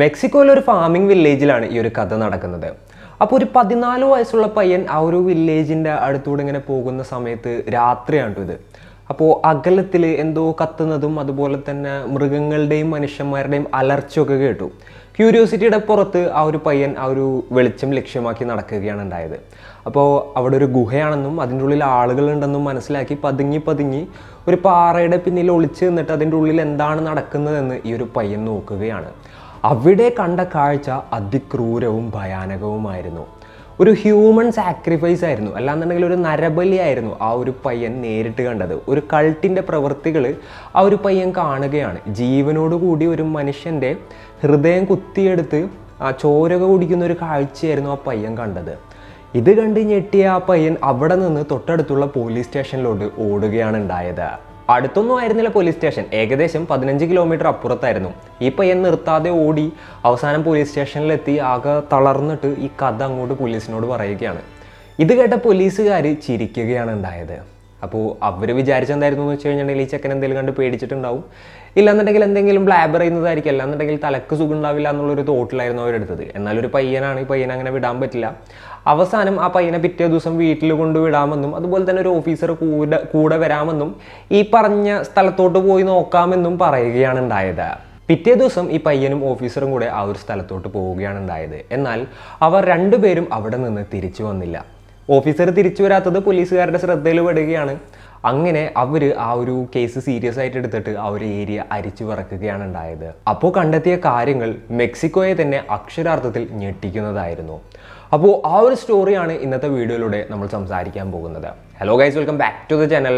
മെക്സിക്കോയിലെ ഒരു ഫാമിംഗ് വില്ലേജിലാണ് ഈ ഒരു കഥ നടക്കുന്നത് അപ്പോൾ ഒരു പതിനാല് വയസ്സുള്ള പയ്യൻ ആ ഒരു വില്ലേജിൻ്റെ അടുത്തൂടെ ഇങ്ങനെ പോകുന്ന സമയത്ത് രാത്രിയാണ് ഇത് അപ്പോൾ അകലത്തിൽ എന്തോ കത്തുന്നതും അതുപോലെ തന്നെ മൃഗങ്ങളുടെയും മനുഷ്യന്മാരുടെയും അലർച്ചയൊക്കെ കേട്ടു ക്യൂരിയോസിറ്റിയുടെ പുറത്ത് ആ ഒരു പയ്യൻ ആ ഒരു വെളിച്ചം ലക്ഷ്യമാക്കി നടക്കുകയാണ് ഉണ്ടായത് അപ്പോൾ അവിടെ ഒരു ഗുഹയാണെന്നും അതിൻ്റെ ഉള്ളിൽ ആളുകളുണ്ടെന്നും മനസ്സിലാക്കി പതുങ്ങി പതുങ്ങി ഒരു പാറയുടെ പിന്നിൽ ഒളിച്ച് നിന്നിട്ട് അതിൻ്റെ ഉള്ളിൽ എന്താണ് നടക്കുന്നതെന്ന് ഈ ഒരു പയ്യൻ നോക്കുകയാണ് അവിടെ കണ്ട കാഴ്ച അതിക്രൂരവും ഭയാനകവുമായിരുന്നു ഒരു ഹ്യൂമൻ സാക്രിഫൈസ് ആയിരുന്നു അല്ലാന്നുണ്ടെങ്കിൽ ഒരു നരബലിയായിരുന്നു ആ ഒരു പയ്യൻ നേരിട്ട് കണ്ടത് ഒരു കൾട്ടിൻ്റെ പ്രവൃത്തികൾ ആ ഒരു പയ്യൻ കാണുകയാണ് ജീവനോടുകൂടി ഒരു മനുഷ്യൻ്റെ ഹൃദയം കുത്തിയെടുത്ത് ആ ചോരക കുടിക്കുന്ന ഒരു കാഴ്ചയായിരുന്നു ആ പയ്യൻ കണ്ടത് ഇത് കണ്ട് ഞെട്ടിയ ആ പയ്യൻ അവിടെ നിന്ന് തൊട്ടടുത്തുള്ള പോലീസ് സ്റ്റേഷനിലോട്ട് ഓടുകയാണ് ഉണ്ടായത് അടുത്തൊന്നും ആയിരുന്നില്ല പോലീസ് സ്റ്റേഷൻ ഏകദേശം പതിനഞ്ച് കിലോമീറ്റർ അപ്പുറത്തായിരുന്നു ഈ പയ്യൻ നിർത്താതെ ഓടി അവസാനം പോലീസ് സ്റ്റേഷനിലെത്തി ആകെ തളർന്നിട്ട് ഈ കഥ അങ്ങോട്ട് പോലീസിനോട് പറയുകയാണ് ഇത് കേട്ട പോലീസുകാർ ചിരിക്കുകയാണ് ഉണ്ടായത് അപ്പോൾ അവർ വിചാരിച്ചെന്തായിരുന്നു എന്ന് വെച്ച് കഴിഞ്ഞിട്ടുണ്ടെങ്കിൽ ഈ ചെക്കൻ എന്തെങ്കിലും കണ്ട് പേടിച്ചിട്ടുണ്ടാവും ഇല്ലാന്നുണ്ടെങ്കിൽ എന്തെങ്കിലും ബ്ലാബർ ചെയ്യുന്നതായിരിക്കും എന്നുണ്ടെങ്കിൽ തലക്ക് സുഖം ഉണ്ടാവില്ല എന്നുള്ളൊരു തോട്ടിലായിരുന്നു അവരെടുത്തത് എന്നാലൊരു പയ്യനാണ് ഈ പയ്യനെ അങ്ങനെ വിടാൻ പറ്റില്ല അവസാനം ആ പയ്യനെ പിറ്റേ ദിവസം വീട്ടിൽ കൊണ്ടുവിടാമെന്നും അതുപോലെ തന്നെ ഒരു ഓഫീസർ കൂടെ കൂടെ വരാമെന്നും ഈ പറഞ്ഞ സ്ഥലത്തോട്ട് പോയി നോക്കാമെന്നും പറയുകയാണ് ഉണ്ടായത് പിറ്റേ ദിവസം ഈ പയ്യനും ഓഫീസറും കൂടെ ആ ഒരു സ്ഥലത്തോട്ട് പോവുകയാണ് ഉണ്ടായത് എന്നാൽ അവർ രണ്ടുപേരും അവിടെ നിന്ന് തിരിച്ചു വന്നില്ല ഓഫീസർ തിരിച്ചു വരാത്തത് പോലീസുകാരുടെ ശ്രദ്ധയിൽ പെടുകയാണ് അങ്ങനെ അവർ ആ ഒരു കേസ് സീരിയസ് ആയിട്ട് എടുത്തിട്ട് ആ ഒരു ഏരിയ അരിച്ചു പറക്കുകയാണ് ഉണ്ടായത് അപ്പോൾ കണ്ടെത്തിയ കാര്യങ്ങൾ മെക്സിക്കോയെ തന്നെ അക്ഷരാർത്ഥത്തിൽ ഞെട്ടിക്കുന്നതായിരുന്നു അപ്പോൾ ആ ഒരു സ്റ്റോറിയാണ് ഇന്നത്തെ വീഡിയോയിലൂടെ നമ്മൾ സംസാരിക്കാൻ പോകുന്നത് hello guys welcome back to the channel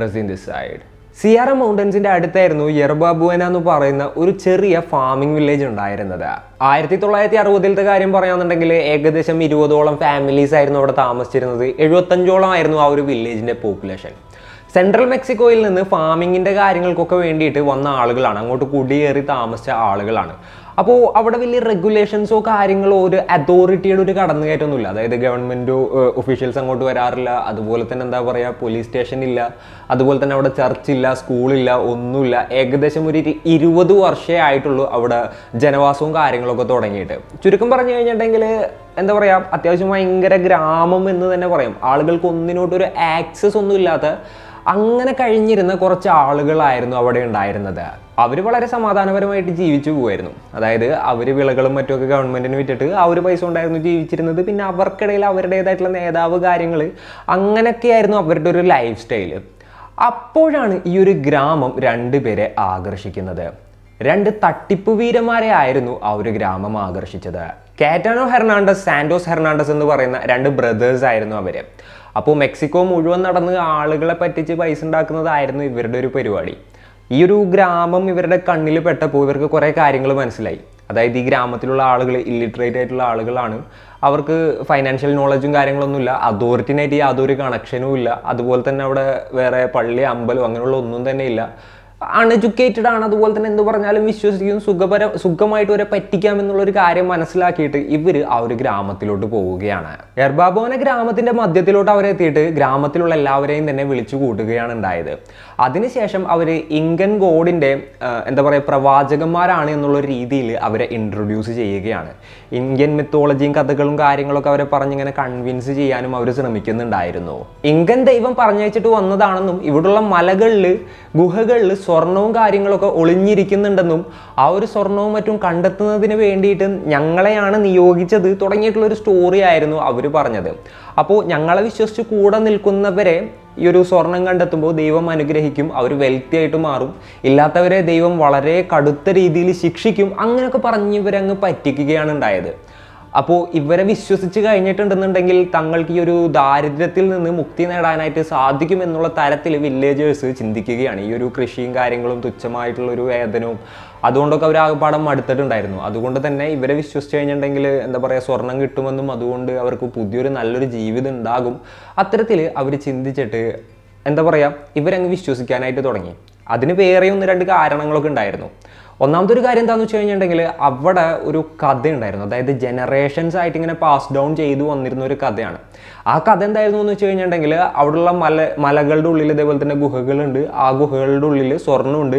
Razin this side Sierra മൗണ്ടൻസിന്റെ അടുത്തായിരുന്നു യെർബാബുവന എന്ന് പറയുന്ന ഒരു ചെറിയ ഫാമിംഗ് വില്ലേജ് ഉണ്ടായിരുന്നത് ആയിരത്തി തൊള്ളായിരത്തി അറുപതിലത്തെ കാര്യം പറയാന്നുണ്ടെങ്കിൽ ഏകദേശം ഇരുപതോളം ഫാമിലീസ് ആയിരുന്നു അവിടെ താമസിച്ചിരുന്നത് എഴുപത്തഞ്ചോളം ആയിരുന്നു ആ ഒരു വില്ലേജിന്റെ പോപ്പുലേഷൻ സെൻട്രൽ മെക്സിക്കോയിൽ നിന്ന് ഫാമിങ്ങിൻ്റെ കാര്യങ്ങൾക്കൊക്കെ വേണ്ടിയിട്ട് വന്ന ആളുകളാണ് അങ്ങോട്ട് കുടിയേറി താമസിച്ച ആളുകളാണ് അപ്പോൾ അവിടെ വലിയ റെഗുലേഷൻസോ കാര്യങ്ങളോ ഒരു അതോറിറ്റിയുടെ ഒരു കടന്നുകയറ്റമൊന്നുമില്ല അതായത് ഗവൺമെൻറ് ഒഫീഷ്യൽസ് അങ്ങോട്ട് വരാറില്ല അതുപോലെ തന്നെ എന്താ പറയുക പോലീസ് സ്റ്റേഷൻ ഇല്ല അതുപോലെ തന്നെ അവിടെ ചർച്ചില്ല സ്കൂളില്ല ഒന്നുമില്ല ഏകദേശം ഒരു ഇരുപത് വർഷമേ ആയിട്ടുള്ളൂ അവിടെ ജനവാസവും കാര്യങ്ങളൊക്കെ തുടങ്ങിയിട്ട് ചുരുക്കം പറഞ്ഞു കഴിഞ്ഞിട്ടുണ്ടെങ്കിൽ എന്താ പറയുക അത്യാവശ്യം ഭയങ്കര ഗ്രാമം എന്ന് തന്നെ പറയാം ആളുകൾക്ക് ഒന്നിനോട്ടൊരു ആക്സസ് ഒന്നും ഇല്ലാത്ത അങ്ങനെ കഴിഞ്ഞിരുന്ന കുറച്ച് ആളുകളായിരുന്നു അവിടെ ഉണ്ടായിരുന്നത് അവർ വളരെ സമാധാനപരമായിട്ട് ജീവിച്ചു പോകുമായിരുന്നു അതായത് അവർ വിളകളും മറ്റുമൊക്കെ ഗവൺമെൻറ്റിന് വിറ്റിട്ട് ആ ഒരു പൈസ ഉണ്ടായിരുന്നു ജീവിച്ചിരുന്നത് പിന്നെ അവർക്കിടയിൽ അവരുടേതായിട്ടുള്ള നേതാവ് കാര്യങ്ങൾ അങ്ങനെയൊക്കെയായിരുന്നു അവരുടെ ഒരു ലൈഫ് സ്റ്റൈൽ അപ്പോഴാണ് ഈ ഒരു ഗ്രാമം രണ്ടുപേരെ ആകർഷിക്കുന്നത് രണ്ട് തട്ടിപ്പ് വീരന്മാരെ ആയിരുന്നു ആ ഒരു ഗ്രാമം ആകർഷിച്ചത് കാറ്റാനോ ഹെർണാണ്ടസ് സാന്റോസ് ഹെർണാണ്ടസ് എന്ന് പറയുന്ന രണ്ട് ബ്രദേഴ്സ് ആയിരുന്നു അവർ അപ്പോൾ മെക്സിക്കോ മുഴുവൻ നടന്ന് ആളുകളെ പറ്റിച്ച് പൈസ ഉണ്ടാക്കുന്നതായിരുന്നു ഇവരുടെ ഒരു പരിപാടി ഈ ഒരു ഗ്രാമം ഇവരുടെ കണ്ണിൽ പെട്ടപ്പോൾ ഇവർക്ക് കുറേ കാര്യങ്ങൾ മനസ്സിലായി അതായത് ഈ ഗ്രാമത്തിലുള്ള ആളുകൾ ഇല്ലിറ്ററേറ്റ് ആയിട്ടുള്ള ആളുകളാണ് അവർക്ക് ഫൈനാൻഷ്യൽ നോളജും കാര്യങ്ങളൊന്നുമില്ല അതോറിറ്റിനായിട്ട് യാതൊരു കണക്ഷനും ഇല്ല അതുപോലെ തന്നെ അവിടെ വേറെ പള്ളി അമ്പലം അങ്ങനെയുള്ള ഒന്നും തന്നെ ഇല്ല അൺഎഡ്യൂക്കേറ്റഡ് ആണ് അതുപോലെ തന്നെ എന്ത് പറഞ്ഞാലും വിശ്വസിക്കും സുഖപര സുഖമായിട്ട് വരെ എന്നുള്ള ഒരു കാര്യം മനസ്സിലാക്കിയിട്ട് ഇവർ ആ ഒരു ഗ്രാമത്തിലോട്ട് പോവുകയാണ് എർബാബോനെ ഗ്രാമത്തിന്റെ മധ്യത്തിലോട്ട് അവരെത്തിയിട്ട് ഗ്രാമത്തിലുള്ള എല്ലാവരെയും തന്നെ വിളിച്ചു കൂട്ടുകയാണ് ഉണ്ടായത് അതിനുശേഷം അവർ ഇംഗൻ ഗോഡിൻ്റെ എന്താ പറയുക പ്രവാചകന്മാരാണ് എന്നുള്ള രീതിയിൽ അവരെ ഇൻട്രൊഡ്യൂസ് ചെയ്യുകയാണ് ഇന്ത്യൻ മിത്തോളജിയും കഥകളും കാര്യങ്ങളൊക്കെ അവരെ പറഞ്ഞിങ്ങനെ കൺവിൻസ് ചെയ്യാനും അവർ ശ്രമിക്കുന്നുണ്ടായിരുന്നു ഇംഗൻ ദൈവം പറഞ്ഞയച്ചിട്ട് വന്നതാണെന്നും ഇവിടുള്ള മലകളിൽ ഗുഹകളിൽ സ്വർണവും കാര്യങ്ങളൊക്കെ ഒളിഞ്ഞിരിക്കുന്നുണ്ടെന്നും ആ ഒരു സ്വർണവും മറ്റും കണ്ടെത്തുന്നതിന് വേണ്ടിയിട്ട് ഞങ്ങളെയാണ് നിയോഗിച്ചത് തുടങ്ങിയിട്ടുള്ള ഒരു സ്റ്റോറി ആയിരുന്നു അവർ പറഞ്ഞത് അപ്പോൾ ഞങ്ങളെ വിശ്വസിച്ച് കൂടെ നിൽക്കുന്നവരെ ഈ ഒരു സ്വർണം കണ്ടെത്തുമ്പോൾ ദൈവം അനുഗ്രഹിക്കും അവർ വെൽത്തി ആയിട്ട് മാറും ഇല്ലാത്തവരെ ദൈവം വളരെ കടുത്ത രീതിയിൽ ശിക്ഷിക്കും അങ്ങനെയൊക്കെ പറഞ്ഞ് ഇവരങ്ങ് പറ്റിക്കുകയാണ് ഉണ്ടായത് അപ്പോൾ ഇവരെ വിശ്വസിച്ച് കഴിഞ്ഞിട്ടുണ്ടെന്നുണ്ടെങ്കിൽ തങ്ങൾക്ക് ഈ ഒരു ദാരിദ്ര്യത്തിൽ നിന്ന് മുക്തി നേടാനായിട്ട് സാധിക്കും എന്നുള്ള തരത്തിൽ വില്ലേജേഴ്സ് ചിന്തിക്കുകയാണ് ഈ ഒരു കൃഷിയും കാര്യങ്ങളും തുച്ഛമായിട്ടുള്ള ഒരു വേതനവും അതുകൊണ്ടൊക്കെ അവർ ആകപ്പാടം മടുത്തിട്ടുണ്ടായിരുന്നു അതുകൊണ്ട് തന്നെ ഇവരെ വിശ്വസിച്ച് കഴിഞ്ഞിട്ടുണ്ടെങ്കിൽ എന്താ പറയുക സ്വർണം കിട്ടുമെന്നും അതുകൊണ്ട് അവർക്ക് പുതിയൊരു നല്ലൊരു ജീവിതം ഉണ്ടാകും അത്തരത്തിൽ അവർ ചിന്തിച്ചിട്ട് എന്താ പറയുക ഇവരങ്ങ് വിശ്വസിക്കാനായിട്ട് തുടങ്ങി അതിന് വേറെ ഒന്ന് രണ്ട് കാരണങ്ങളൊക്കെ ഉണ്ടായിരുന്നു ഒന്നാമത്തെ ഒരു കാര്യം എന്താണെന്ന് വെച്ച് കഴിഞ്ഞിട്ടുണ്ടെങ്കിൽ അവിടെ ഒരു കഥ ഉണ്ടായിരുന്നു അതായത് ജനറേഷൻസ് ആയിട്ട് ഇങ്ങനെ പാസ് ഡൗൺ ചെയ്തു വന്നിരുന്ന ഒരു കഥയാണ് ആ കഥ എന്തായിരുന്നു എന്ന് വെച്ച് കഴിഞ്ഞിട്ടുണ്ടെങ്കിൽ അവിടെയുള്ള മല മലകളുടെ ഉള്ളിൽ ഇതേപോലെ തന്നെ ഗുഹകളുണ്ട് ആ ഗുഹകളുടെ ഉള്ളിൽ സ്വർണ്ണമുണ്ട്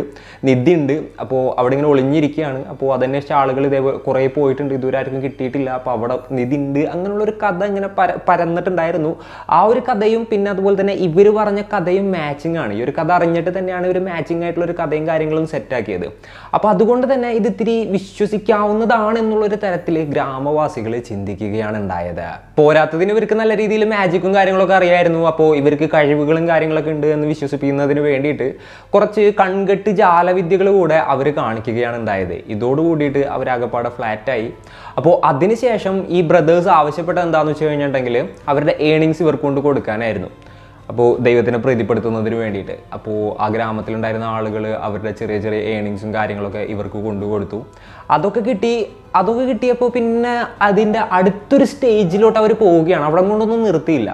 നിധി ഉണ്ട് അപ്പോൾ അവിടെ ഇങ്ങനെ ഒളിഞ്ഞിരിക്കുകയാണ് അപ്പോൾ അതന്വേഷിച്ച ആളുകൾ ഇതേപോലെ കുറേ പോയിട്ടുണ്ട് ഇതുവരെ ആർക്കും കിട്ടിയിട്ടില്ല അപ്പോൾ അവിടെ നിധി ഉണ്ട് അങ്ങനെയുള്ള ഒരു കഥ ഇങ്ങനെ പര പരന്നിട്ടുണ്ടായിരുന്നു ആ ഒരു കഥയും പിന്നെ അതുപോലെ തന്നെ ഇവർ പറഞ്ഞ കഥയും മാച്ചിങ് ആണ് ഈ ഒരു കഥ അറിഞ്ഞിട്ട് തന്നെയാണ് ഇവർ മാച്ചിങ് ആയിട്ടുള്ള ഒരു കഥയും കാര്യങ്ങളും സെറ്റാക്കിയത് അപ്പോൾ അതുകൊണ്ട് തന്നെ ഇത് ഇത്തിരി വിശ്വസിക്കാവുന്നതാണ് എന്നുള്ളൊരു തരത്തിൽ ഗ്രാമവാസികൾ ചിന്തിക്കുകയാണ് ഉണ്ടായത് പോരാത്തതിന് ഇവർക്ക് നല്ല രീതിയിൽ മാജിക്കും കാര്യങ്ങളൊക്കെ അറിയായിരുന്നു അപ്പോൾ ഇവർക്ക് കഴിവുകളും കാര്യങ്ങളൊക്കെ ഉണ്ട് എന്ന് വിശ്വസിപ്പിക്കുന്നതിന് വേണ്ടിയിട്ട് കുറച്ച് കൺകെട്ട് ജാലവിദ്യകളൂടെ അവർ കാണിക്കുകയാണ് ഉണ്ടായത് ഇതോടുകൂടിയിട്ട് അവരാകപ്പാടെ ഫ്ലാറ്റായി അപ്പോൾ അതിനുശേഷം ഈ ബ്രദേഴ്സ് ആവശ്യപ്പെട്ടത് എന്താണെന്ന് വെച്ച് കഴിഞ്ഞിട്ടുണ്ടെങ്കിൽ അവരുടെ ഏണിങ്സ് ഇവർക്ക് കൊണ്ട് കൊടുക്കാനായിരുന്നു അപ്പോൾ ദൈവത്തിനെ പ്രീതിപ്പെടുത്തുന്നതിന് വേണ്ടിയിട്ട് അപ്പോൾ ആ ഗ്രാമത്തിലുണ്ടായിരുന്ന ആളുകൾ അവരുടെ ചെറിയ ചെറിയ ഏണിങ്സും കാര്യങ്ങളൊക്കെ ഇവർക്ക് കൊണ്ടുകൊടുത്തു അതൊക്കെ കിട്ടി അതൊക്കെ കിട്ടിയപ്പോൾ പിന്നെ അതിൻ്റെ അടുത്തൊരു സ്റ്റേജിലോട്ട് അവർ പോവുകയാണ് അവിടെ കൊണ്ടൊന്നും നിർത്തിയില്ല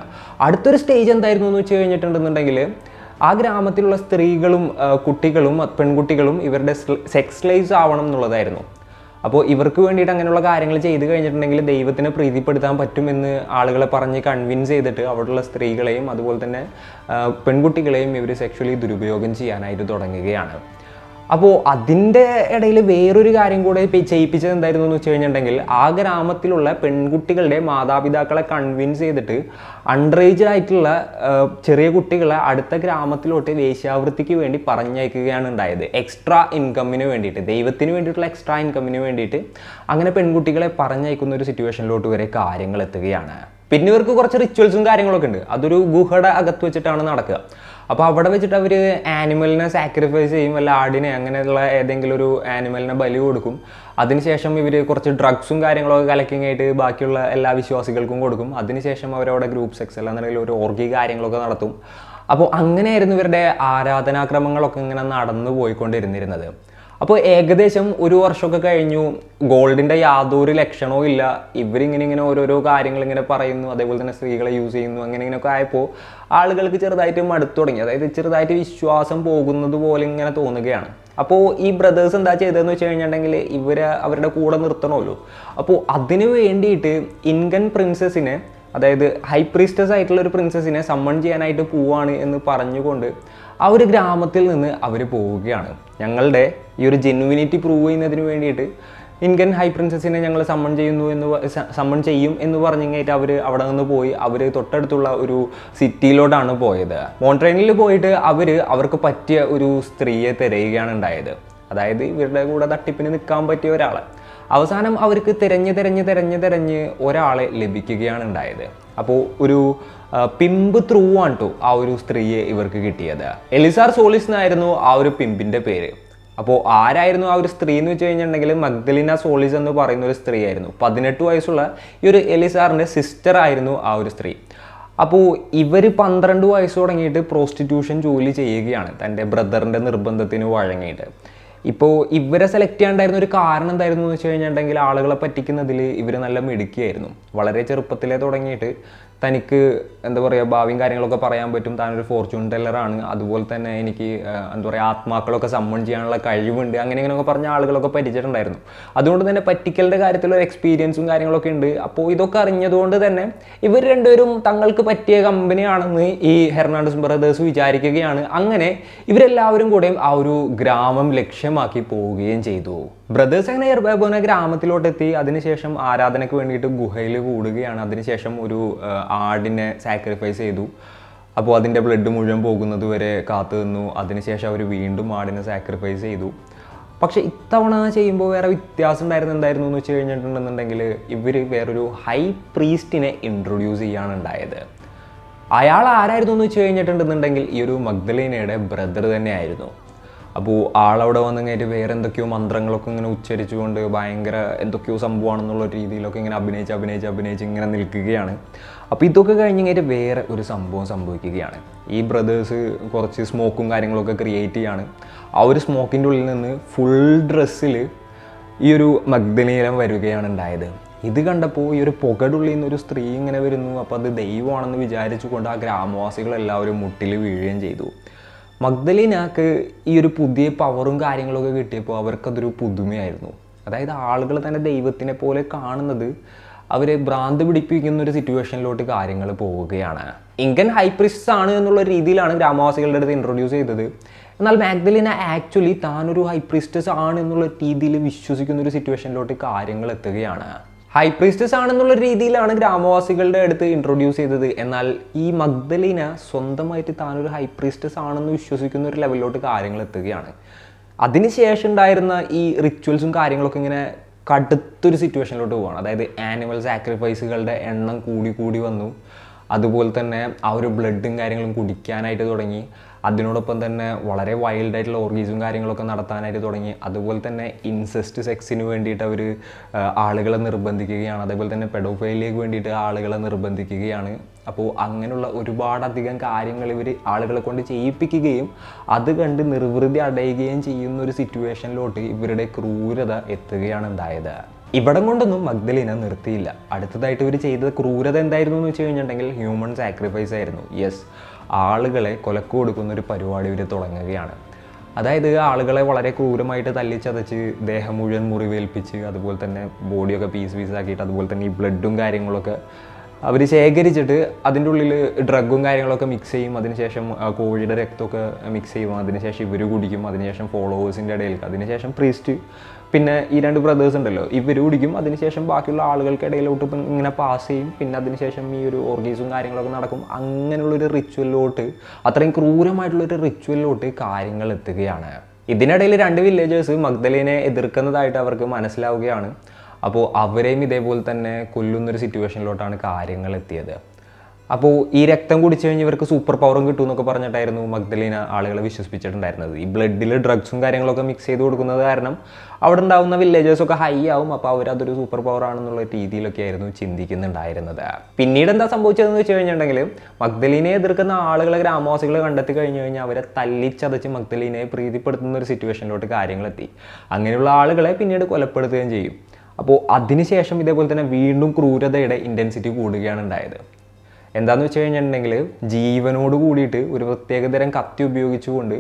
അടുത്തൊരു സ്റ്റേജ് എന്തായിരുന്നു എന്ന് വെച്ച് കഴിഞ്ഞിട്ടുണ്ടെന്നുണ്ടെങ്കിൽ ആ ഗ്രാമത്തിലുള്ള സ്ത്രീകളും കുട്ടികളും പെൺകുട്ടികളും ഇവരുടെ സെക്സ് ലൈസ് ആവണം എന്നുള്ളതായിരുന്നു അപ്പോൾ ഇവർക്ക് വേണ്ടിയിട്ട് അങ്ങനെയുള്ള കാര്യങ്ങൾ ചെയ്തു കഴിഞ്ഞിട്ടുണ്ടെങ്കിൽ ദൈവത്തിനെ പ്രീതിപ്പെടുത്താൻ പറ്റുമെന്ന് ആളുകളെ പറഞ്ഞ് കൺവിൻസ് ചെയ്തിട്ട് അവിടെയുള്ള സ്ത്രീകളെയും അതുപോലെ തന്നെ പെൺകുട്ടികളെയും ഇവർ സെക്ഷലി ദുരുപയോഗം ചെയ്യാനായിട്ട് തുടങ്ങുകയാണ് അപ്പോൾ അതിൻ്റെ ഇടയിൽ വേറൊരു കാര്യം കൂടെ ചെയ്യിപ്പിച്ചത് എന്തായിരുന്നു എന്ന് വെച്ച് കഴിഞ്ഞിട്ടുണ്ടെങ്കിൽ ആ ഗ്രാമത്തിലുള്ള പെൺകുട്ടികളുടെ മാതാപിതാക്കളെ കൺവിൻസ് ചെയ്തിട്ട് അണ്ടർ ഏജ് ആയിട്ടുള്ള ചെറിയ കുട്ടികളെ അടുത്ത ഗ്രാമത്തിലോട്ട് വേശ്യാവൃത്തിക്ക് വേണ്ടി പറഞ്ഞയക്കുകയാണ് ഉണ്ടായത് എക്സ്ട്രാ ഇൻകമ്മിന് വേണ്ടിയിട്ട് ദൈവത്തിന് വേണ്ടിയിട്ടുള്ള എക്സ്ട്രാ ഇൻകമ്മിന് വേണ്ടിയിട്ട് അങ്ങനെ പെൺകുട്ടികളെ പറഞ്ഞയക്കുന്ന ഒരു സിറ്റുവേഷനിലോട്ട് വരെ കാര്യങ്ങൾ എത്തുകയാണ് പിന്നെ ഇവർക്ക് കുറച്ച് റിച്വൽസും കാര്യങ്ങളൊക്കെ ഉണ്ട് അതൊരു ഗുഹയുടെ അകത്ത് വെച്ചിട്ടാണ് നടക്കുക അപ്പോൾ അവിടെ വെച്ചിട്ട് അവർ ആനിമലിനെ സാക്രിഫൈസ് ചെയ്യും അല്ല ആടിനെ അങ്ങനെയുള്ള ഏതെങ്കിലും ഒരു ആനിമലിനെ ബലി കൊടുക്കും അതിനുശേഷം ഇവർ കുറച്ച് ഡ്രഗ്സും കാര്യങ്ങളൊക്കെ കലക്കിങ് ആയിട്ട് ബാക്കിയുള്ള എല്ലാ വിശ്വാസികൾക്കും കൊടുക്കും അതിനുശേഷം അവരവിടെ ഗ്രൂപ്പ് സെക്സ് അല്ലാന്നുണ്ടെങ്കിൽ ഒരു ഓർഗി കാര്യങ്ങളൊക്കെ നടത്തും അപ്പോൾ അങ്ങനെയായിരുന്നു ഇവരുടെ ആരാധനാക്രമങ്ങളൊക്കെ ഇങ്ങനെ നടന്നു പോയിക്കൊണ്ടിരുന്നിരുന്നത് അപ്പോൾ ഏകദേശം ഒരു വർഷമൊക്കെ കഴിഞ്ഞു ഗോൾഡിൻ്റെ യാതൊരു ലക്ഷണവും ഇല്ല ഇവരിങ്ങനെ ഇങ്ങനെ ഓരോരോ കാര്യങ്ങൾ ഇങ്ങനെ പറയുന്നു അതേപോലെ തന്നെ സ്ത്രീകളെ യൂസ് ചെയ്യുന്നു അങ്ങനെ ഇങ്ങനെയൊക്കെ ആയപ്പോൾ ആളുകൾക്ക് ചെറുതായിട്ട് മടുത്തു തുടങ്ങി അതായത് ചെറുതായിട്ട് വിശ്വാസം പോകുന്നത് പോലെ ഇങ്ങനെ തോന്നുകയാണ് അപ്പോൾ ഈ ബ്രദേഴ്സ് എന്താ ചെയ്തതെന്ന് വെച്ച് കഴിഞ്ഞിട്ടുണ്ടെങ്കിൽ ഇവരെ അവരുടെ കൂടെ നിർത്തണമല്ലോ അപ്പോൾ അതിനു വേണ്ടിയിട്ട് ഇൻകൻ പ്രിൻസസിനെ അതായത് ഹൈ പ്രീസ്റ്റസ് ആയിട്ടുള്ള ഒരു പ്രിൻസസിനെ സമ്മൺ ചെയ്യാനായിട്ട് പോവാണ് എന്ന് പറഞ്ഞുകൊണ്ട് ആ ഒരു ഗ്രാമത്തിൽ നിന്ന് അവർ പോവുകയാണ് ഞങ്ങളുടെ ഈ ഒരു ജെന്വിനിറ്റി പ്രൂവ് ചെയ്യുന്നതിന് വേണ്ടിയിട്ട് ഇന്ത്യൻ ഹൈ പ്രിൻസസിനെ ഞങ്ങൾ സമ്മൺ ചെയ്യുന്നു എന്ന് സമ്മൺ ചെയ്യും എന്ന് പറഞ്ഞു കഴിഞ്ഞാൽ അവർ അവിടെ നിന്ന് പോയി അവർ തൊട്ടടുത്തുള്ള ഒരു സിറ്റിയിലോട്ടാണ് പോയത് മോൺട്രെയിനിൽ പോയിട്ട് അവർ അവർക്ക് പറ്റിയ ഒരു സ്ത്രീയെ തിരയുകയാണ് ഉണ്ടായത് അതായത് ഇവരുടെ കൂടെ തട്ടിപ്പിന് നിൽക്കാൻ പറ്റിയ ഒരാൾ അവസാനം അവർക്ക് തിരഞ്ഞ് തിരഞ്ഞ് തിരഞ്ഞ് തിരഞ്ഞ് ഒരാളെ ലഭിക്കുകയാണ് ഉണ്ടായത് അപ്പോൾ ഒരു പിമ്പ് ത്രൂ ആണ് കേട്ടോ ആ ഒരു സ്ത്രീയെ ഇവർക്ക് കിട്ടിയത് എലിസാർ സോളിസ് എന്നായിരുന്നു ആ ഒരു പിമ്പിൻ്റെ പേര് അപ്പോൾ ആരായിരുന്നു ആ ഒരു സ്ത്രീ എന്ന് വെച്ച് കഴിഞ്ഞിട്ടുണ്ടെങ്കിൽ മഗ്ദലിന സോളിസ് എന്ന് പറയുന്ന ഒരു സ്ത്രീ ആയിരുന്നു പതിനെട്ട് വയസ്സുള്ള ഈ ഒരു എലിസാറിൻ്റെ സിസ്റ്റർ ആയിരുന്നു ആ ഒരു സ്ത്രീ അപ്പോൾ ഇവർ പന്ത്രണ്ട് വയസ്സ് തുടങ്ങിയിട്ട് പ്രോസ്റ്റിറ്റ്യൂഷൻ ജോലി ചെയ്യുകയാണ് തൻ്റെ ബ്രദറിൻ്റെ നിർബന്ധത്തിന് വഴങ്ങിയിട്ട് ഇപ്പോൾ ഇവരെ സെലക്ട് ചെയ്യാണ്ടായിരുന്ന ഒരു കാരണം എന്തായിരുന്നു എന്ന് വെച്ച് കഴിഞ്ഞിട്ടുണ്ടെങ്കിൽ ആളുകളെ പറ്റിക്കുന്നതിൽ ഇവർ നല്ല മിടുക്കിയായിരുന്നു വളരെ ചെറുപ്പത്തിലേ തുടങ്ങിയിട്ട് തനിക്ക് എന്താ പറയുക ഭാവിയും കാര്യങ്ങളൊക്കെ പറയാൻ പറ്റും താനൊരു ഫോർച്യൂൺ ടെല്ലറാണ് അതുപോലെ തന്നെ എനിക്ക് എന്താ പറയുക ആത്മാക്കളൊക്കെ സമ്മൺ ചെയ്യാനുള്ള കഴിവുണ്ട് അങ്ങനെ ഇങ്ങനെയൊക്കെ പറഞ്ഞ ആളുകളൊക്കെ പരിചയമുണ്ടായിരുന്നു അതുകൊണ്ട് തന്നെ പറ്റിക്കലിൻ്റെ കാര്യത്തിലൊരു എക്സ്പീരിയൻസും കാര്യങ്ങളൊക്കെ ഉണ്ട് അപ്പോൾ ഇതൊക്കെ അറിഞ്ഞതുകൊണ്ട് തന്നെ ഇവർ രണ്ടുപേരും തങ്ങൾക്ക് പറ്റിയ കമ്പനിയാണെന്ന് ഈ ഹെർണാണ്ടസ് ബ്രദേഴ്സ് വിചാരിക്കുകയാണ് അങ്ങനെ ഇവരെല്ലാവരും കൂടെയും ആ ഒരു ഗ്രാമം ലക്ഷ്യമാക്കി പോവുകയും ചെയ്തു ബ്രദേഴ്സ് അങ്ങനെ ഗ്രാമത്തിലോട്ട് എത്തി അതിനുശേഷം ആരാധനയ്ക്ക് വേണ്ടിയിട്ട് ഗുഹയിൽ കൂടുകയാണ് അതിനുശേഷം ഒരു ആടിനെ സാക്രിഫൈസ് ചെയ്തു അപ്പോൾ അതിൻ്റെ ബ്ലഡ് മുഴുവൻ പോകുന്നത് വരെ കാത്തു നിന്നു അതിനുശേഷം അവർ വീണ്ടും ആടിനെ സാക്രിഫൈസ് ചെയ്തു പക്ഷേ ഇത്തവണ ചെയ്യുമ്പോൾ വേറെ വ്യത്യാസം ഉണ്ടായിരുന്നു എന്തായിരുന്നു എന്ന് വെച്ച് കഴിഞ്ഞിട്ടുണ്ടെന്നുണ്ടെങ്കിൽ ഇവർ വേറൊരു ഹൈ പ്രീസ്റ്റിനെ ഇൻട്രൊഡ്യൂസ് ചെയ്യാണ് ഉണ്ടായത് അയാൾ ആരായിരുന്നു എന്ന് വെച്ച് കഴിഞ്ഞിട്ടുണ്ടെന്നുണ്ടെങ്കിൽ ഈ ഒരു മഗ്ദലീനയുടെ ബ്രദർ തന്നെയായിരുന്നു അപ്പോൾ ആളവിടെ വന്ന് കഴിഞ്ഞിട്ട് വേറെ എന്തൊക്കെയോ മന്ത്രങ്ങളൊക്കെ ഇങ്ങനെ ഉച്ചരിച്ചുകൊണ്ട് ഭയങ്കര എന്തൊക്കെയോ സംഭവമാണെന്നുള്ള രീതിയിലൊക്കെ ഇങ്ങനെ അഭിനയിച്ച് അഭിനയിച്ച് അഭിനയിച്ച് ഇങ്ങനെ നിൽക്കുകയാണ് അപ്പോൾ ഇതൊക്കെ കഴിഞ്ഞ് കഴിഞ്ഞിട്ട് വേറെ ഒരു സംഭവം സംഭവിക്കുകയാണ് ഈ ബ്രദേഴ്സ് കുറച്ച് സ്മോക്കും കാര്യങ്ങളൊക്കെ ക്രിയേറ്റ് ചെയ്യാണ് ആ ഒരു സ്മോക്കിൻ്റെ ഉള്ളിൽ നിന്ന് ഫുൾ ഡ്രസ്സിൽ ഈ ഒരു മഗ്ദനീലം വരികയാണ് ഉണ്ടായത് ഇത് കണ്ടപ്പോൾ ഈ ഒരു പുകടുള്ളിൽ നിന്ന് ഒരു സ്ത്രീ ഇങ്ങനെ വരുന്നു അപ്പോൾ അത് ദൈവമാണെന്ന് വിചാരിച്ചുകൊണ്ട് ആ ഗ്രാമവാസികളെല്ലാവരും മുട്ടിൽ വീഴുകയും ചെയ്തു മഗ്ദലീനക്ക് ഈ ഒരു പുതിയ പവറും കാര്യങ്ങളൊക്കെ കിട്ടിയപ്പോൾ അവർക്കതൊരു പുതുമയായിരുന്നു അതായത് ആളുകൾ തന്നെ ദൈവത്തിനെ പോലെ കാണുന്നത് അവരെ ഭ്രാന്ത് പിടിപ്പിക്കുന്ന ഒരു സിറ്റുവേഷനിലോട്ട് കാര്യങ്ങൾ പോവുകയാണ് ഇങ്കൻ ഹൈപ്രിസ്റ്റസ് ആണ് എന്നുള്ള രീതിയിലാണ് ഗ്രാമവാസികളുടെ അടുത്ത് ഇൻട്രൊഡ്യൂസ് ചെയ്തത് എന്നാൽ മാഗ്ദലിന ആക്ച്വലി താനൊരു ഹൈപ്രിസ്റ്റസ് ആണ് എന്നുള്ള രീതിയിൽ വിശ്വസിക്കുന്ന ഒരു സിറ്റുവേഷനിലോട്ട് കാര്യങ്ങൾ എത്തുകയാണ് ഹൈ പ്രീസ്റ്റസ് ആണെന്നുള്ള രീതിയിലാണ് ഗ്രാമവാസികളുടെ അടുത്ത് ഇൻട്രൊഡ്യൂസ് ചെയ്തത് എന്നാൽ ഈ മഗ്ദലീന സ്വന്തമായിട്ട് താനൊരു ഹൈ പ്രീസ്റ്റസ് ആണെന്ന് വിശ്വസിക്കുന്ന ഒരു ലെവലിലോട്ട് കാര്യങ്ങൾ എത്തുകയാണ് അതിനുശേഷം ഉണ്ടായിരുന്ന ഈ റിച്വൽസും കാര്യങ്ങളൊക്കെ ഇങ്ങനെ കടുത്തൊരു സിറ്റുവേഷനിലോട്ട് പോവാണ് അതായത് ആനിമൽ സാക്രിഫൈസുകളുടെ എണ്ണം കൂടി കൂടി വന്നു അതുപോലെ തന്നെ ആ ഒരു ബ്ലഡും കാര്യങ്ങളും കുടിക്കാനായിട്ട് തുടങ്ങി അതിനോടൊപ്പം തന്നെ വളരെ വൈൽഡായിട്ടുള്ള ഓർഗീസും കാര്യങ്ങളൊക്കെ നടത്താനായിട്ട് തുടങ്ങി അതുപോലെ തന്നെ ഇൻസെസ്റ്റ് സെക്സിന് വേണ്ടിയിട്ട് അവർ ആളുകളെ നിർബന്ധിക്കുകയാണ് അതേപോലെ തന്നെ പെഡോഫൈലിലേക്ക് വേണ്ടിയിട്ട് ആളുകളെ നിർബന്ധിക്കുകയാണ് അപ്പോൾ അങ്ങനെയുള്ള ഒരുപാടധികം കാര്യങ്ങൾ ഇവർ ആളുകളെ കൊണ്ട് ചെയ്യിപ്പിക്കുകയും അത് കണ്ട് നിർവൃതി അടയുകയും ചെയ്യുന്ന ഒരു സിറ്റുവേഷനിലോട്ട് ഇവരുടെ ക്രൂരത എത്തുകയാണ് ഉണ്ടായത് ഇവിടം കൊണ്ടൊന്നും മഗ്ദലീന നിർത്തിയില്ല അടുത്തതായിട്ട് ഇവർ ചെയ്ത ക്രൂരത എന്തായിരുന്നു എന്ന് വെച്ച് കഴിഞ്ഞിട്ടുണ്ടെങ്കിൽ ഹ്യൂമൻ സാക്രിഫൈസ് ആയിരുന്നു യെസ് ആളുകളെ കൊലക്ക് കൊടുക്കുന്ന ഒരു പരിപാടി ഇവർ തുടങ്ങുകയാണ് അതായത് ആളുകളെ വളരെ ക്രൂരമായിട്ട് തല്ലിച്ചതച്ച് ദേഹം മുഴുവൻ മുറിവേൽപ്പിച്ച് അതുപോലെ തന്നെ ബോഡിയൊക്കെ പീസ് പീസാക്കിയിട്ട് അതുപോലെ തന്നെ ഈ ബ്ലഡും കാര്യങ്ങളൊക്കെ അവർ ശേഖരിച്ചിട്ട് അതിൻ്റെ ഉള്ളിൽ ഡ്രഗും കാര്യങ്ങളൊക്കെ മിക്സ് ചെയ്യും അതിനുശേഷം കോഴിയുടെ രക്തമൊക്കെ മിക്സ് ചെയ്യും അതിനുശേഷം ഇവർ കുടിക്കും അതിനുശേഷം ഫോളോവേഴ്സിൻ്റെ ഇടയിൽ അതിനുശേഷം പ്രീസ്റ്റ് പിന്നെ ഈ രണ്ട് ബ്രദേഴ്സ് ഉണ്ടല്ലോ ഇവർ കുടിക്കും അതിനുശേഷം ബാക്കിയുള്ള ആളുകൾക്കിടയിലോട്ട് ഇപ്പം ഇങ്ങനെ പാസ് ചെയ്യും പിന്നെ അതിനുശേഷം ഈ ഒരു ഓർഗീസും കാര്യങ്ങളൊക്കെ നടക്കും അങ്ങനെയുള്ളൊരു റിച്വലിലോട്ട് അത്രയും ക്രൂരമായിട്ടുള്ളൊരു റിച്വലിലോട്ട് കാര്യങ്ങൾ എത്തുകയാണ് ഇതിനിടയിൽ രണ്ട് വില്ലേജേഴ്സ് മഗ്ദലിനെ എതിർക്കുന്നതായിട്ട് അവർക്ക് മനസ്സിലാവുകയാണ് അപ്പോൾ അവരെയും ഇതേപോലെ തന്നെ കൊല്ലുന്നൊരു സിറ്റുവേഷനിലോട്ടാണ് കാര്യങ്ങൾ എത്തിയത് അപ്പോൾ ഈ രക്തം കുടിച്ചു കഴിഞ്ഞാൽ ഇവർക്ക് സൂപ്പർ പവറും കിട്ടും എന്നൊക്കെ പറഞ്ഞിട്ടായിരുന്നു മഗ്ദലീന ആളുകളെ വിശ്വസിപ്പിച്ചിട്ടുണ്ടായിരുന്നത് ഈ ബ്ലഡിൽ ഡ്രഗ്സും കാര്യങ്ങളൊക്കെ മിക്സ് ചെയ്ത് കൊടുക്കുന്നത് കാരണം അവിടെ ഉണ്ടാവുന്ന വില്ലേജേഴ്സൊക്കെ ഹൈ ആവും അപ്പോൾ അവരതൊരു സൂപ്പർ പവർ ആണെന്നുള്ള രീതിയിലൊക്കെ ആയിരുന്നു ചിന്തിക്കുന്നുണ്ടായിരുന്നത് പിന്നീട് എന്താ സംഭവിച്ചതെന്ന് വെച്ച് കഴിഞ്ഞിട്ടുണ്ടെങ്കിൽ മഗ്ദലീനെ എതിർക്കുന്ന ആളുകളെ ഗ്രാമവാസികൾ കണ്ടെത്തി കഴിഞ്ഞു കഴിഞ്ഞാൽ അവരെ തല്ലിച്ചതച്ച് മഗ്ദലീനയെ പ്രീതിപ്പെടുത്തുന്ന ഒരു സിറ്റുവേഷനിലോട്ട് കാര്യങ്ങളെത്തി അങ്ങനെയുള്ള ആളുകളെ പിന്നീട് കൊലപ്പെടുത്തുകയും ചെയ്യും അപ്പോൾ അതിനുശേഷം ഇതേപോലെ തന്നെ വീണ്ടും ക്രൂരതയുടെ ഇൻറ്റൻസിറ്റി കൂടുകയാണ് ഉണ്ടായത് എന്താന്ന് വെച്ച് കഴിഞ്ഞിട്ടുണ്ടെങ്കിൽ ജീവനോട് കൂടിയിട്ട് ഒരു പ്രത്യേകതരം കത്തി ഉപയോഗിച്ചുകൊണ്ട്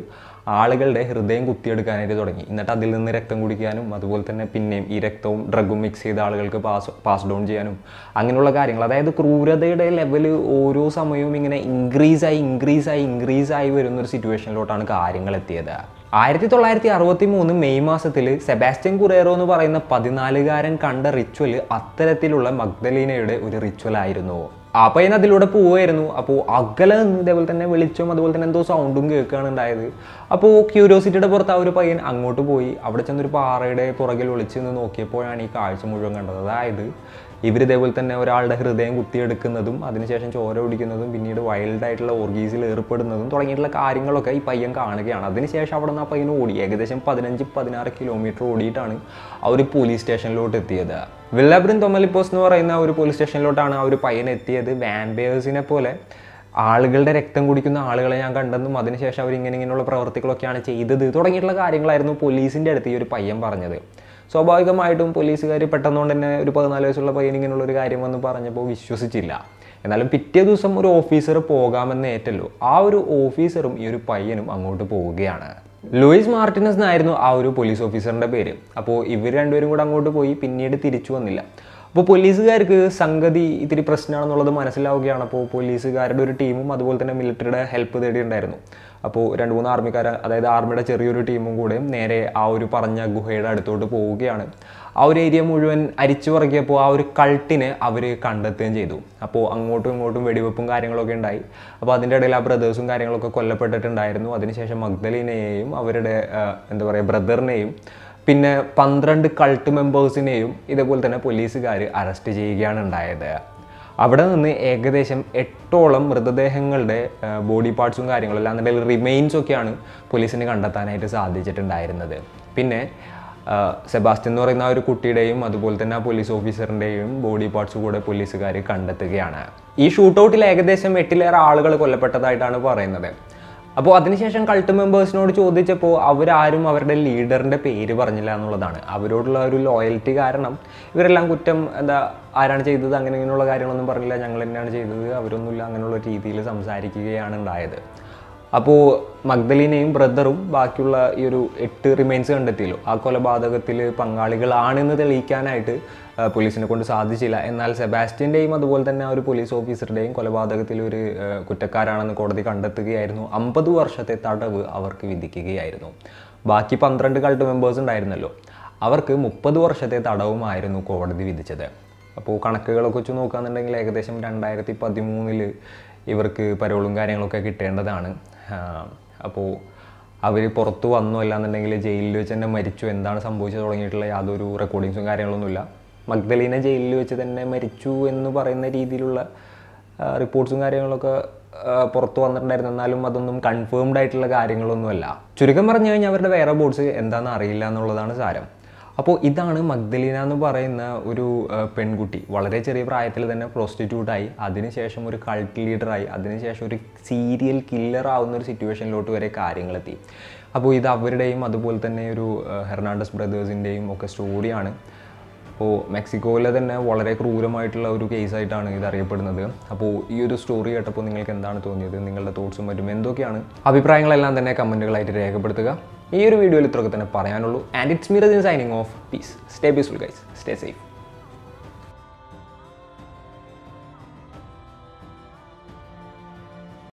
ആളുകളുടെ ഹൃദയം കുത്തിയെടുക്കാനായിട്ട് തുടങ്ങി എന്നിട്ട് അതിൽ നിന്ന് രക്തം കുടിക്കാനും അതുപോലെ തന്നെ പിന്നെയും ഈ രക്തവും ഡ്രഗും മിക്സ് ചെയ്ത ആളുകൾക്ക് പാസ് പാസ് ഡൗൺ ചെയ്യാനും അങ്ങനെയുള്ള കാര്യങ്ങൾ അതായത് ക്രൂരതയുടെ ലെവൽ ഓരോ സമയവും ഇങ്ങനെ ഇൻക്രീസായി ഇൻക്രീസായി ഇൻക്രീസായി ഒരു സിറ്റുവേഷനിലോട്ടാണ് കാര്യങ്ങൾ എത്തിയത് ആയിരത്തി തൊള്ളായിരത്തി അറുപത്തി മൂന്ന് മെയ് മാസത്തിൽ സെബാസ്റ്റ്യൻ കുറേറോ എന്ന് പറയുന്ന പതിനാലുകാരൻ കണ്ട റിച്വൽ അത്തരത്തിലുള്ള മഗ്ദലീനയുടെ ഒരു റിച്വൽ ആയിരുന്നു അപ്പോൾ ഞാൻ അതിലൂടെ പോവുമായിരുന്നു അപ്പോൾ അകലെ നിന്ന് ഇതേപോലെ തന്നെ വിളിച്ചും അതുപോലെ തന്നെ എന്തോ സൗണ്ടും കേൾക്കുകയാണ് ഉണ്ടായത് അപ്പോൾ ക്യൂരിയോസിറ്റിയുടെ പുറത്ത് ആ ഒരു പയ്യൻ അങ്ങോട്ട് പോയി അവിടെ ചെന്നൊരു പാറയുടെ പുറകിൽ ഒളിച്ച് നിന്ന് നോക്കിയപ്പോഴാണ് ഈ കാഴ്ച മുഴുവൻ കണ്ടത് അതായത് ഇവർ ഇതേപോലെ തന്നെ ഒരാളുടെ ഹൃദയം കുത്തിയെടുക്കുന്നതും അതിനുശേഷം ചോര ഓടിക്കുന്നതും പിന്നീട് വൈൽഡായിട്ടുള്ള ഓർഗീസിൽ ഏർപ്പെടുന്നതും തുടങ്ങിയിട്ടുള്ള കാര്യങ്ങളൊക്കെ ഈ പയ്യൻ കാണുകയാണ് അതിനുശേഷം അവിടെ നിന്ന് ആ പയ്യൻ ഓടി ഏകദേശം പതിനഞ്ച് പതിനാറ് കിലോമീറ്റർ ഓടിയിട്ടാണ് ആ ഒരു പോലീസ് സ്റ്റേഷനിലോട്ട് എത്തിയത് വില്ലബ്രിൻ തൊമലിപ്പോസ് എന്ന് പറയുന്ന ഒരു പോലീസ് സ്റ്റേഷനിലോട്ടാണ് ആ ഒരു പയ്യൻ എത്തിയത് വാമ്പയേഴ്സിനെ പോലെ ആളുകളുടെ രക്തം കുടിക്കുന്ന ആളുകളെ ഞാൻ കണ്ടെന്നും അതിനുശേഷം അവർ ഇങ്ങനെ ഇങ്ങനെയുള്ള പ്രവർത്തികളൊക്കെയാണ് ചെയ്തത് തുടങ്ങിയിട്ടുള്ള കാര്യങ്ങളായിരുന്നു പോലീസിൻ്റെ അടുത്ത് ഈ ഒരു പയ്യൻ പറഞ്ഞത് സ്വാഭാവികമായിട്ടും പോലീസുകാർ പെട്ടെന്നുകൊണ്ട് തന്നെ ഒരു പതിനാല് വയസ്സുള്ള പയ്യനിങ്ങനെയുള്ള ഒരു കാര്യം വന്ന് പറഞ്ഞപ്പോൾ വിശ്വസിച്ചില്ല എന്നാലും പിറ്റേ ദിവസം ഒരു ഓഫീസർ പോകാമെന്ന് ഏറ്റല്ലോ ആ ഒരു ഓഫീസറും ഈ ഒരു പയ്യനും അങ്ങോട്ട് പോവുകയാണ് ലൂയിസ് മാർട്ടിനസ് എന്നായിരുന്നു ആ ഒരു പോലീസ് ഓഫീസറിൻ്റെ പേര് അപ്പോൾ ഇവർ രണ്ടുപേരും കൂടെ അങ്ങോട്ട് പോയി പിന്നീട് തിരിച്ചു വന്നില്ല അപ്പോൾ പോലീസുകാർക്ക് സംഗതി ഇത്തിരി പ്രശ്നമാണെന്നുള്ളത് മനസ്സിലാവുകയാണ് അപ്പോൾ പോലീസുകാരുടെ ഒരു ടീമും അതുപോലെ തന്നെ മിലിറ്ററിയുടെ ഹെൽപ്പ് തേടിയിട്ടുണ്ടായിരുന്നു അപ്പോൾ രണ്ട് മൂന്ന് ആർമിക്കാർ അതായത് ആർമിയുടെ ചെറിയൊരു ടീമും കൂടെയും നേരെ ആ ഒരു പറഞ്ഞ ഗുഹയുടെ അടുത്തോട്ട് പോവുകയാണ് ആ ഒരു ഏരിയ മുഴുവൻ അരിച്ചു പറക്കിയപ്പോൾ ആ ഒരു കൾട്ടിനെ അവർ കണ്ടെത്തുകയും ചെയ്തു അപ്പോൾ അങ്ങോട്ടും ഇങ്ങോട്ടും വെടിവെപ്പും കാര്യങ്ങളൊക്കെ ഉണ്ടായി അപ്പോൾ അതിൻ്റെ ഇടയിൽ ആ ബ്രദേഴ്സും കാര്യങ്ങളൊക്കെ കൊല്ലപ്പെട്ടിട്ടുണ്ടായിരുന്നു അതിനുശേഷം മഗ്ദലിനെയും അവരുടെ എന്താ പറയുക ബ്രദറിനെയും പിന്നെ പന്ത്രണ്ട് കൾട്ട് മെമ്പേഴ്സിനെയും ഇതേപോലെ തന്നെ പോലീസുകാർ അറസ്റ്റ് ചെയ്യുകയാണ് ഉണ്ടായത് അവിടെ നിന്ന് ഏകദേശം എട്ടോളം മൃതദേഹങ്ങളുടെ ബോഡി പാർട്സും കാര്യങ്ങളും അല്ല എന്നുണ്ടെങ്കിൽ ഒക്കെയാണ് പോലീസിന് കണ്ടെത്താനായിട്ട് സാധിച്ചിട്ടുണ്ടായിരുന്നത് പിന്നെ സെബാസ്റ്റ്യൻ എന്ന് പറയുന്ന ആ ഒരു കുട്ടിയുടെയും അതുപോലെ തന്നെ ആ പോലീസ് ഓഫീസറിൻ്റെയും ബോഡി പാർട്സ് കൂടെ പോലീസുകാർ കണ്ടെത്തുകയാണ് ഈ ഷൂട്ടൗട്ടിൽ ഏകദേശം എട്ടിലേറെ ആളുകൾ കൊല്ലപ്പെട്ടതായിട്ടാണ് പറയുന്നത് അപ്പോൾ അതിനുശേഷം കൾട്ട് മെമ്പേഴ്സിനോട് ചോദിച്ചപ്പോൾ അവരാരും അവരുടെ ലീഡറിൻ്റെ പേര് പറഞ്ഞില്ല എന്നുള്ളതാണ് അവരോടുള്ള ഒരു ലോയൽറ്റി കാരണം ഇവരെല്ലാം കുറ്റം എന്താ ആരാണ് ചെയ്തത് അങ്ങനെ ഇങ്ങനെയുള്ള കാര്യങ്ങളൊന്നും പറഞ്ഞില്ല ഞങ്ങൾ തന്നെയാണ് ചെയ്തത് അവരൊന്നുമില്ല അങ്ങനെയുള്ള രീതിയിൽ സംസാരിക്കുകയാണ് ഉണ്ടായത് അപ്പോൾ മഗ്ദലീനയും ബ്രദറും ബാക്കിയുള്ള ഈ ഒരു എട്ട് റിമൈൻസ് കണ്ടെത്തിയല്ലോ ആ കൊലപാതകത്തിൽ പങ്കാളികളാണെന്ന് തെളിയിക്കാനായിട്ട് പോലീസിനെ കൊണ്ട് സാധിച്ചില്ല എന്നാൽ സെബാസ്റ്റ്യൻ്റെയും അതുപോലെ തന്നെ ആ ഒരു പോലീസ് ഓഫീസറുടെയും കൊലപാതകത്തിൽ ഒരു കുറ്റക്കാരാണെന്ന് കോടതി കണ്ടെത്തുകയായിരുന്നു അമ്പത് വർഷത്തെ തടവ് അവർക്ക് വിധിക്കുകയായിരുന്നു ബാക്കി പന്ത്രണ്ട് കൾട്ട് മെമ്പേഴ്സ് ഉണ്ടായിരുന്നല്ലോ അവർക്ക് മുപ്പത് വർഷത്തെ തടവുമായിരുന്നു കോടതി വിധിച്ചത് അപ്പോൾ കണക്കുകളൊക്കെ വെച്ച് നോക്കുകയാണെന്നുണ്ടെങ്കിൽ ഏകദേശം രണ്ടായിരത്തി പതിമൂന്നിൽ ഇവർക്ക് പരോളും കാര്യങ്ങളൊക്കെ കിട്ടേണ്ടതാണ് അപ്പോൾ അവർ പുറത്തു വന്നു അല്ലാന്നുണ്ടെങ്കിൽ ജയിലിൽ വെച്ച് തന്നെ മരിച്ചു എന്താണ് സംഭവിച്ചത് തുടങ്ങിയിട്ടുള്ള യാതൊരു റെക്കോർഡിങ്സും കാര്യങ്ങളൊന്നുമില്ല മഗ്ദലീന ജയിലിൽ വെച്ച് തന്നെ മരിച്ചു എന്ന് പറയുന്ന രീതിയിലുള്ള റിപ്പോർട്ട്സും കാര്യങ്ങളൊക്കെ പുറത്തു വന്നിട്ടുണ്ടായിരുന്നു എന്നാലും അതൊന്നും കൺഫേംഡ് ആയിട്ടുള്ള കാര്യങ്ങളൊന്നുമല്ല ചുരുക്കം പറഞ്ഞു കഴിഞ്ഞാൽ അവരുടെ വേറെ ബോർഡ്സ് എന്താണെന്ന് അറിയില്ല എന്നുള്ളതാണ് സാരം അപ്പോൾ ഇതാണ് മഗ്ദലീന എന്ന് പറയുന്ന ഒരു പെൺകുട്ടി വളരെ ചെറിയ പ്രായത്തിൽ തന്നെ പ്രോസ്റ്റിറ്റ്യൂട്ടായി അതിനുശേഷം ഒരു കൾട്ട് ലീഡറായി അതിനുശേഷം ഒരു സീരിയൽ കില്ലർ ആവുന്ന ഒരു സിറ്റുവേഷനിലോട്ട് വരെ കാര്യങ്ങളെത്തി അപ്പോൾ ഇത് അവരുടെയും അതുപോലെ തന്നെ ഒരു ഹെർണാണ്ടസ് ബ്രദേഴ്സിൻ്റെയും ഒക്കെ സ്റ്റോറിയാണ് അപ്പോൾ മെക്സിക്കോയിലെ തന്നെ വളരെ ക്രൂരമായിട്ടുള്ള ഒരു കേസായിട്ടാണ് ഇത് അറിയപ്പെടുന്നത് അപ്പോൾ ഈ ഒരു സ്റ്റോറി കേട്ടപ്പോൾ നിങ്ങൾക്ക് എന്താണ് തോന്നിയത് നിങ്ങളുടെ തോട്ട്സും മറ്റും എന്തൊക്കെയാണ് അഭിപ്രായങ്ങളെല്ലാം തന്നെ കമൻറ്റുകളായിട്ട് രേഖപ്പെടുത്തുക ഈ ഒരു വീഡിയോയിൽ ഇത്രയൊക്കെ തന്നെ പറയാനുള്ളൂ and it's me in signing off peace stay peaceful guys stay safe